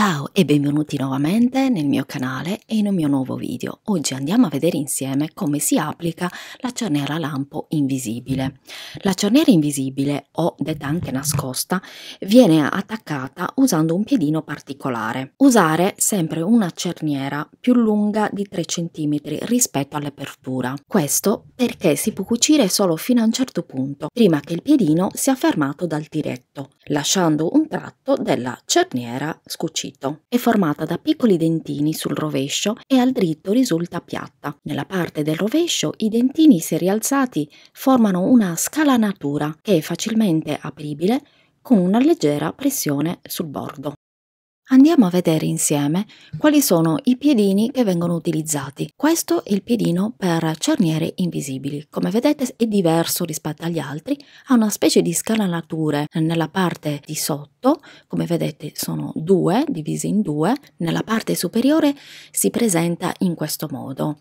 Ciao e benvenuti nuovamente nel mio canale e in un mio nuovo video. Oggi andiamo a vedere insieme come si applica la cerniera lampo invisibile. La cerniera invisibile, o detta anche nascosta, viene attaccata usando un piedino particolare. Usare sempre una cerniera più lunga di 3 cm rispetto all'apertura. Questo perché si può cucire solo fino a un certo punto, prima che il piedino sia fermato dal tiretto, lasciando un tratto della cerniera scucita uscito. È formata da piccoli dentini sul rovescio e al dritto risulta piatta. Nella parte del rovescio i dentini, se rialzati, formano una scalanatura che è facilmente apribile con una leggera pressione sul bordo. Andiamo a vedere insieme quali sono i piedini che vengono utilizzati. Questo è il piedino per cerniere invisibili. Come vedete è diverso rispetto agli altri, ha una specie di scalanature nella parte di sotto, come vedete sono due, divise in due, nella parte superiore si presenta in questo modo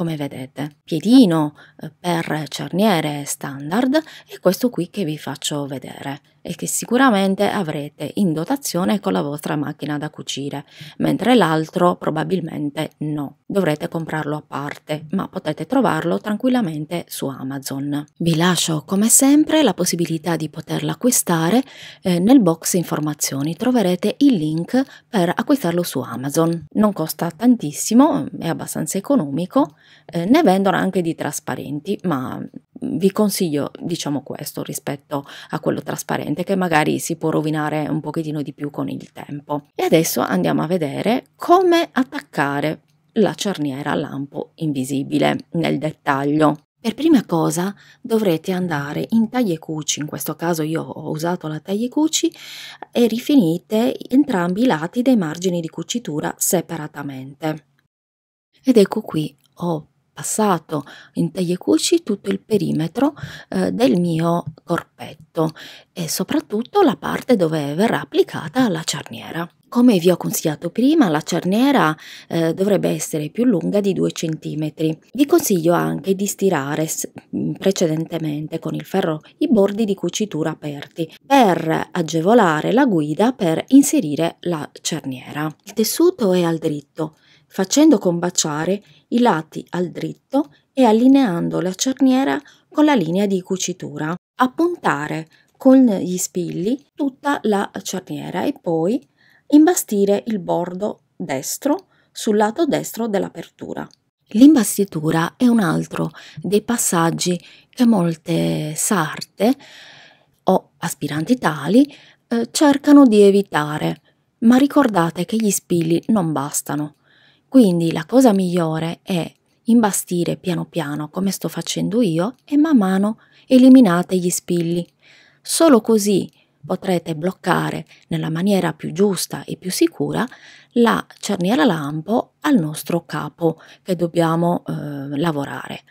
come vedete, piedino eh, per cerniere standard e questo qui che vi faccio vedere e che sicuramente avrete in dotazione con la vostra macchina da cucire, mentre l'altro probabilmente no. Dovrete comprarlo a parte, ma potete trovarlo tranquillamente su Amazon. Vi lascio come sempre la possibilità di poterlo acquistare eh, nel box informazioni. Troverete il link per acquistarlo su Amazon. Non costa tantissimo, è abbastanza economico, eh, ne vendono anche di trasparenti, ma vi consiglio diciamo questo rispetto a quello trasparente che magari si può rovinare un pochettino di più con il tempo. E adesso andiamo a vedere come attaccare la cerniera a lampo invisibile nel dettaglio. Per prima cosa dovrete andare in taglie cuci, in questo caso io ho usato la taglie cuci, e rifinite entrambi i lati dei margini di cucitura separatamente. Ed ecco qui ho passato in tagli cuci tutto il perimetro eh, del mio corpetto e soprattutto la parte dove verrà applicata la cerniera. Come vi ho consigliato prima, la cerniera eh, dovrebbe essere più lunga di 2 cm. Vi consiglio anche di stirare precedentemente con il ferro i bordi di cucitura aperti per per agevolare la guida per inserire la cerniera. Il tessuto è al dritto, facendo combaciare i lati al dritto e allineando la cerniera con la linea di cucitura. A con gli spilli tutta la cerniera e poi imbastire il bordo destro sul lato destro dell'apertura. L'imbastitura è un altro dei passaggi che molte sarte o aspiranti tali eh, cercano di evitare, ma ricordate che gli spilli non bastano. Quindi la cosa migliore è imbastire piano piano come sto facendo io e man mano eliminate gli spilli. Solo così potrete bloccare nella maniera più giusta e più sicura la cerniera lampo al nostro capo che dobbiamo eh, lavorare.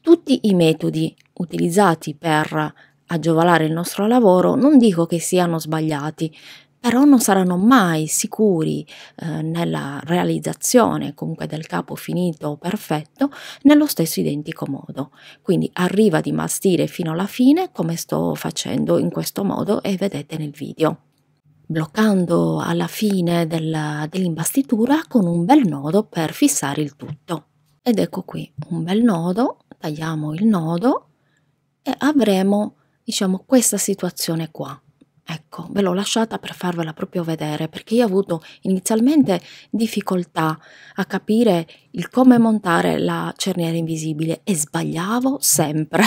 Tutti i metodi utilizzati per giovalare il nostro lavoro non dico che siano sbagliati, però non saranno mai sicuri eh, nella realizzazione comunque del capo finito o perfetto nello stesso identico modo. Quindi arriva di mastire fino alla fine come sto facendo in questo modo e vedete nel video bloccando alla fine della, dell'imbastitura con un bel nodo per fissare il tutto. Ed ecco qui un bel nodo, tagliamo il nodo e avremo diciamo, questa situazione qua. Ecco, ve l'ho lasciata per farvela proprio vedere perché io ho avuto inizialmente difficoltà a capire il come montare la cerniera invisibile e sbagliavo sempre.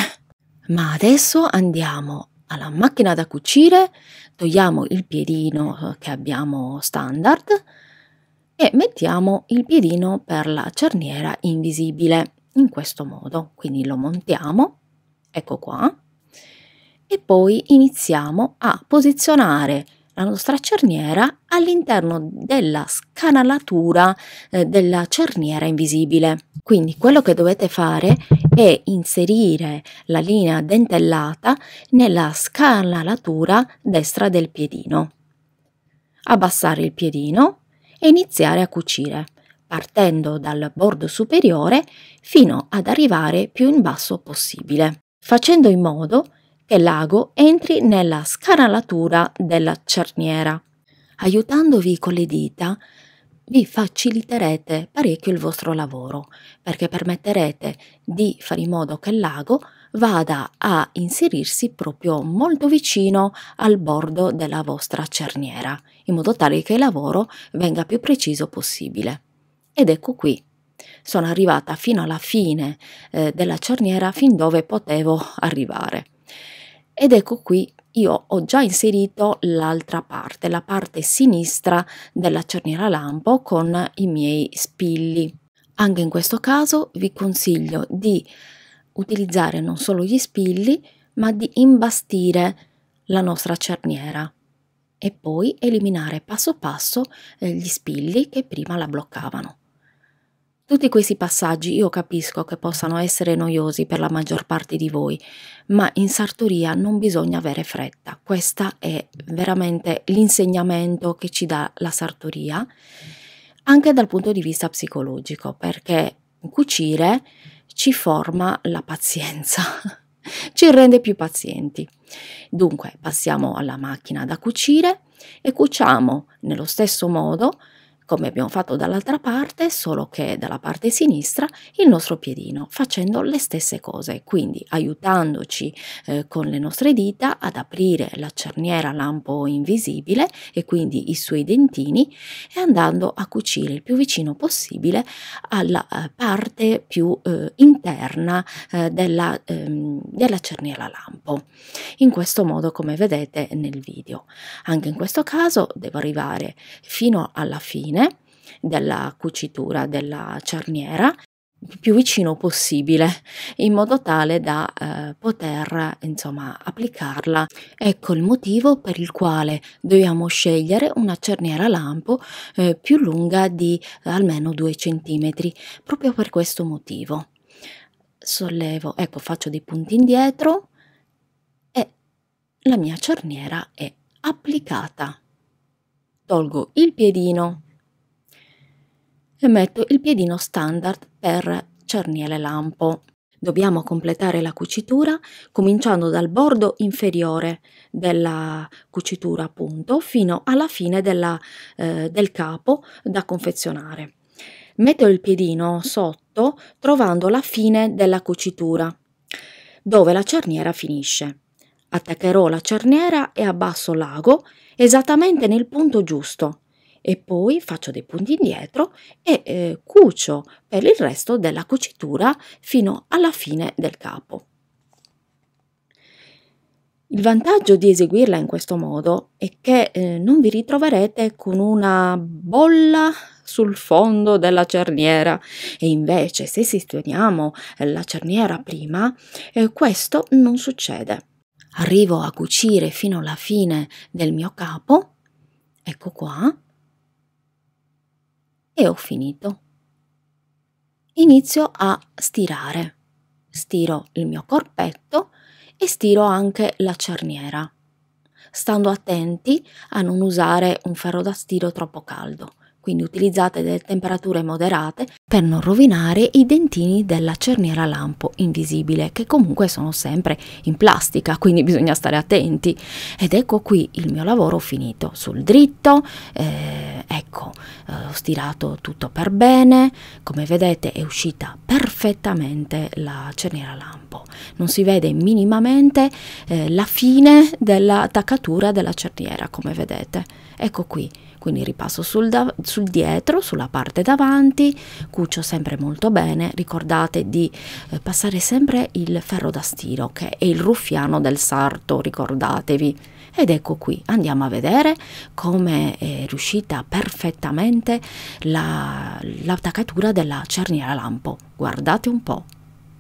Ma adesso andiamo alla macchina da cucire, togliamo il piedino eh, che abbiamo standard e mettiamo il piedino per la cerniera invisibile in questo modo. Quindi lo montiamo, ecco qua, e poi iniziamo a posizionare la nostra cerniera all'interno della scanalatura eh, della cerniera invisibile. Quindi quello che dovete fare è inserire la linea dentellata nella scanalatura destra del piedino, abbassare il piedino e iniziare a cucire partendo dal bordo superiore fino ad arrivare più in basso possibile, facendo in modo che e l'ago entri nella scanalatura della cerniera. Aiutandovi con le dita, vi faciliterete parecchio il vostro lavoro, perché permetterete di fare in modo che l'ago vada a inserirsi proprio molto vicino al bordo della vostra cerniera, in modo tale che il lavoro venga più preciso possibile. Ed ecco qui, sono arrivata fino alla fine eh, della cerniera, fin dove potevo arrivare. Ed ecco qui io ho già inserito l'altra parte, la parte sinistra della cerniera lampo con i miei spilli. Anche in questo caso vi consiglio di utilizzare non solo gli spilli, ma di imbastire la nostra cerniera e poi eliminare passo passo eh, gli spilli che prima la bloccavano. Tutti questi passaggi io capisco che possano essere noiosi per la maggior parte di voi, ma in sartoria non bisogna avere fretta. Questo è veramente l'insegnamento che ci dà la sartoria, anche dal punto di vista psicologico, perché cucire ci forma la pazienza, ci rende più pazienti. Dunque passiamo alla macchina da cucire e cuciamo nello stesso modo come abbiamo fatto dall'altra parte, solo che dalla parte sinistra il nostro piedino, facendo le stesse cose, quindi aiutandoci eh, con le nostre dita ad aprire la cerniera lampo invisibile e quindi i suoi dentini e andando a cucire il più vicino possibile alla eh, parte più eh, interna eh, della, ehm, della cerniera lampo. In questo modo, come vedete nel video, anche in questo caso devo arrivare fino alla fine fine della cucitura della cerniera più vicino possibile in modo tale da eh, poter insomma applicarla ecco il motivo per il quale dobbiamo scegliere una cerniera lampo eh, più lunga di eh, almeno 2 cm proprio per questo motivo sollevo ecco faccio dei punti indietro e la mia cerniera è applicata tolgo il piedino e metto il piedino standard per cerniele lampo. Dobbiamo completare la cucitura cominciando dal bordo inferiore della cucitura appunto fino alla fine della, eh, del capo da confezionare. Metto il piedino sotto trovando la fine della cucitura dove la cerniera finisce. Attaccherò la cerniera e abbasso l'ago esattamente nel punto giusto e poi faccio dei punti indietro e eh, cucio per il resto della cucitura fino alla fine del capo. Il vantaggio di eseguirla in questo modo è che eh, non vi ritroverete con una bolla sul fondo della cerniera e invece se sistemiamo eh, la cerniera prima eh, questo non succede. Arrivo a cucire fino alla fine del mio capo, ecco qua, e ho finito. Inizio a stirare. Stiro il mio corpetto e stiro anche la cerniera, stando attenti a non usare un ferro da stiro troppo caldo, quindi utilizzate delle temperature moderate per non rovinare i dentini della cerniera lampo invisibile che comunque sono sempre in plastica, quindi bisogna stare attenti. Ed ecco qui il mio lavoro finito sul dritto, eh, ecco, eh, ho stirato tutto per bene, come vedete è uscita perfettamente la cerniera lampo, non si vede minimamente eh, la fine dell'attaccatura della cerniera, come vedete. Ecco qui quindi ripasso sul, da, sul dietro, sulla parte davanti, cucio sempre molto bene, ricordate di eh, passare sempre il ferro da stiro che è il ruffiano del sarto, ricordatevi. Ed ecco qui, andiamo a vedere come è riuscita perfettamente la, la della cerniera lampo. Guardate un po',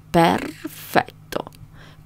perfetto!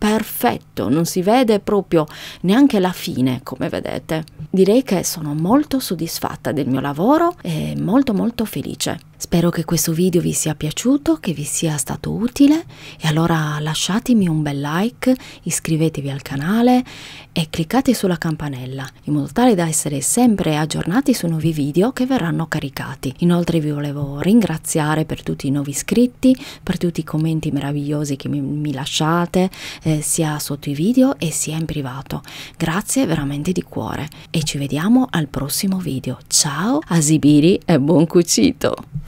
perfetto, non si vede proprio neanche la fine, come vedete. Direi che sono molto soddisfatta del mio lavoro e molto molto felice. Spero che questo video vi sia piaciuto, che vi sia stato utile e allora lasciatemi un bel like, iscrivetevi al canale e cliccate sulla campanella in modo tale da essere sempre aggiornati su nuovi video che verranno caricati. Inoltre vi volevo ringraziare per tutti i nuovi iscritti, per tutti i commenti meravigliosi che mi, mi lasciate eh, sia sotto i video e sia in privato. Grazie veramente di cuore e ci vediamo al prossimo video. Ciao, asibiri e buon cucito!